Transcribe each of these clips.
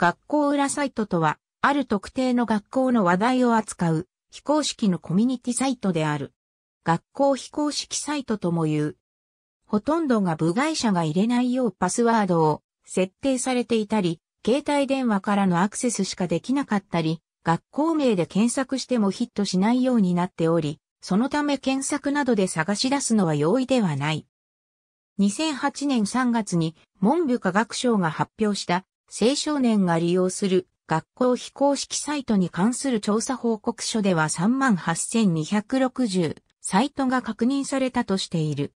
学校裏サイトとは、ある特定の学校の話題を扱う、非公式のコミュニティサイトである。学校非公式サイトとも言う。ほとんどが部外者が入れないようパスワードを設定されていたり、携帯電話からのアクセスしかできなかったり、学校名で検索してもヒットしないようになっており、そのため検索などで探し出すのは容易ではない。2008年3月に文部科学省が発表した青少年が利用する学校非公式サイトに関する調査報告書では38,260サイトが確認されたとしている。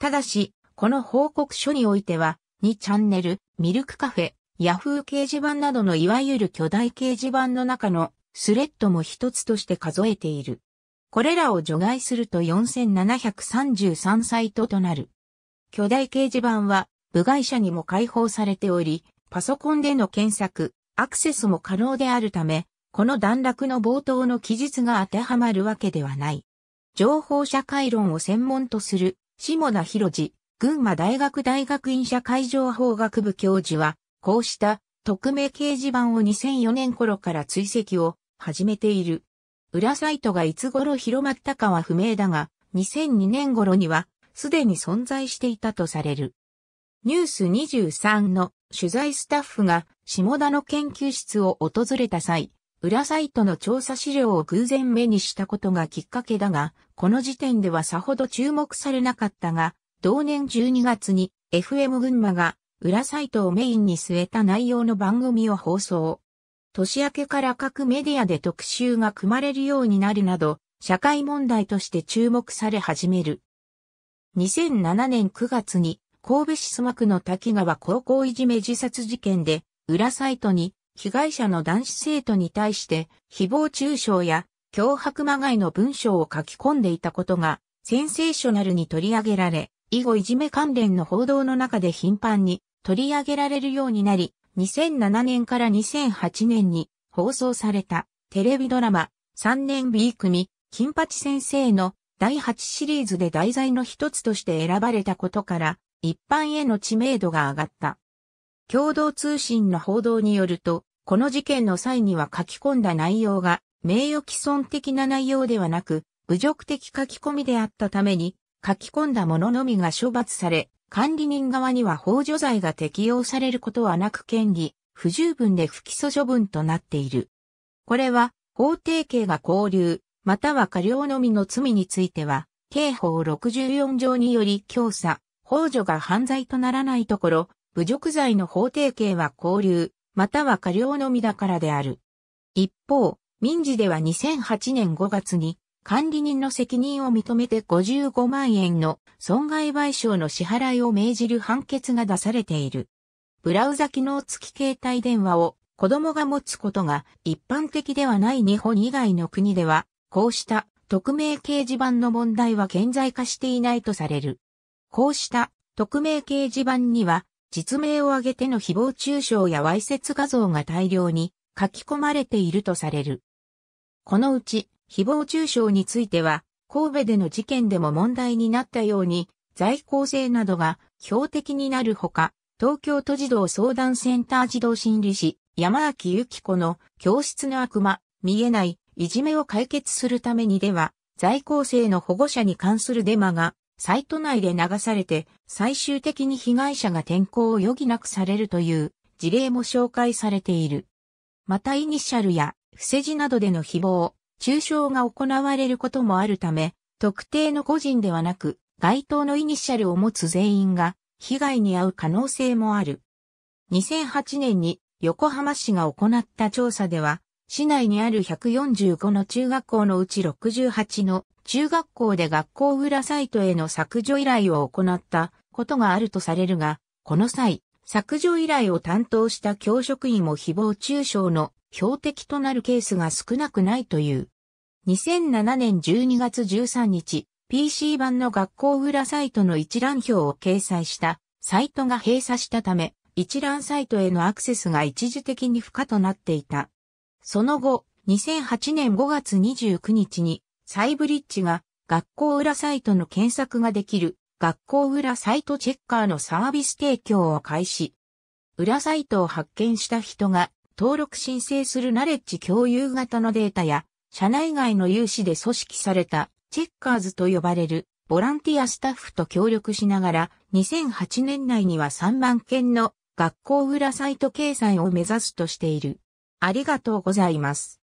ただし、この報告書においては、2チャンネル、ミルクカフェ、ヤフー掲示板などのいわゆる巨大掲示板の中のスレッドも一つとして数えている。これらを除外すると4733サイトとなる。巨大掲示板は部外者にも開放されており、パソコンでの検索、アクセスも可能であるため、この段落の冒頭の記述が当てはまるわけではない。情報社会論を専門とする、下田博士、群馬大学大学院社会情報学部教授は、こうした匿名掲示板を2004年頃から追跡を始めている。裏サイトがいつ頃広まったかは不明だが、2002年頃にはすでに存在していたとされる。ニュース23の取材スタッフが下田の研究室を訪れた際、裏サイトの調査資料を偶然目にしたことがきっかけだが、この時点ではさほど注目されなかったが、同年12月に FM 群馬が裏サイトをメインに据えた内容の番組を放送。年明けから各メディアで特集が組まれるようになるなど、社会問題として注目され始める。2007年9月に神戸市須磨区の滝川高校いじめ自殺事件で、裏サイトに、被害者の男子生徒に対して、誹謗中傷や、脅迫まがいの文章を書き込んでいたことが、センセーショナルに取り上げられ、以後いじめ関連の報道の中で頻繁に取り上げられるようになり、2007年から2008年に放送されたテレビドラマ3年 B 組金八先生の第8シリーズで題材の一つとして選ばれたことから、一般への知名度が上がった。共同通信の報道によると、この事件の際には書き込んだ内容が名誉毀損的な内容ではなく、侮辱的書き込みであったために、書き込んだ者ののみが処罰され、管理人側には法助罪が適用されることはなく権利、不十分で不起訴処分となっている。これは、法定刑が交流、または過料のみの罪については、刑法64条により強査、公助が犯罪とならないところ、侮辱罪の法定刑は交流、または過料のみだからである。一方、民事では2008年5月に、管理人の責任を認めて55万円の損害賠償の支払いを命じる判決が出されている。ブラウザ機能付き携帯電話を子供が持つことが一般的ではない日本以外の国では、こうした匿名掲示板の問題は顕在化していないとされる。こうした匿名掲示板には、実名を挙げての誹謗中傷やわいせつ画像が大量に書き込まれているとされる。このうち、誹謗中傷については、神戸での事件でも問題になったように、在校生などが標的になるほか、東京都児童相談センター児童心理士山脇由紀子の教室の悪魔、見えない、いじめを解決するためにでは、在校生の保護者に関するデマがサイト内で流されて最終的に被害者が転校を余儀なくされるという事例も紹介されている。またイニシャルや伏せ字などでの誹謗、中傷が行われることもあるため、特定の個人ではなく、該当のイニシャルを持つ全員が被害に遭う可能性もある。2008年に横浜市が行った調査では、市内にある145の中学校のうち68の中学校で学校裏サイトへの削除依頼を行ったことがあるとされるが、この際、削除依頼を担当した教職員も誹謗中傷の標的となるケースが少なくないという。2007年12月13日、PC 版の学校裏サイトの一覧表を掲載したサイトが閉鎖したため、一覧サイトへのアクセスが一時的に不可となっていた。その後、2008年5月29日に、サイブリッジが学校裏サイトの検索ができる学校裏サイトチェッカーのサービス提供を開始。裏サイトを発見した人が登録申請するナレッジ共有型のデータや社内外の有志で組織されたチェッカーズと呼ばれるボランティアスタッフと協力しながら2008年内には3万件の学校裏サイト掲載を目指すとしている。ありがとうございます。